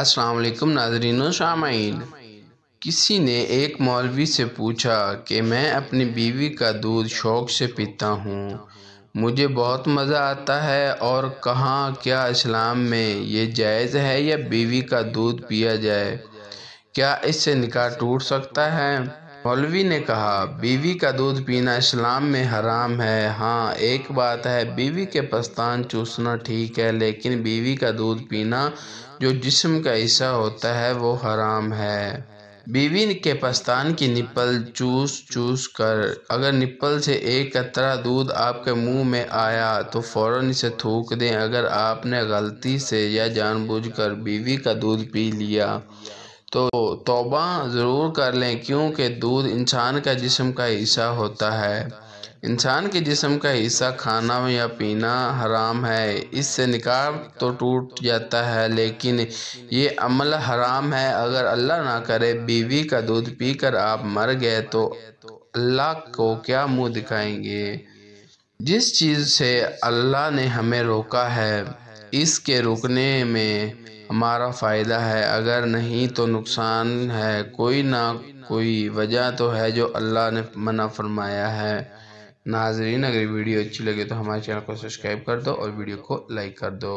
असलकम नाजरीन शाम किसी ने एक मौलवी से पूछा कि मैं अपनी बीवी का दूध शौक से पीता हूँ मुझे बहुत मज़ा आता है और कहाँ क्या इस्लाम में ये जायज़ है या बीवी का दूध पिया जाए क्या इससे निकाह टूट सकता है मौलवी ने कहा बीवी का दूध पीना इस्लाम में हराम है हाँ एक बात है बीवी के पस्तान चूसना ठीक है लेकिन बीवी का दूध पीना जो जिस्म का हिस्सा होता है वो हराम है बीवी के पस्तान की निप्पल चूस चूस कर अगर निप्पल से एक कतरा दूध आपके मुंह में आया तो फ़ौरन इसे थूक दें अगर आपने गलती से या जानबूझकर बीवी का दूध पी लिया तो तौबा ज़रूर कर लें क्योंकि दूध इंसान का जिसम का हिस्सा होता है इंसान के जिसम का हिस्सा खाना या पीना हराम है इससे निकार तो टूट जाता है लेकिन ये अमल हराम है अगर अल्लाह ना करे बीवी का दूध पीकर आप मर गए तो अल्लाह को क्या मुंह दिखाएंगे जिस चीज़ से अल्लाह ने हमें रोका है इसके रुकने में हमारा फ़ायदा है अगर नहीं तो नुकसान है कोई ना कोई वजह तो है जो अल्लाह ने मना फरमाया है नाजरीन अगर वीडियो अच्छी लगे तो हमारे चैनल को सब्सक्राइब कर दो और वीडियो को लाइक कर दो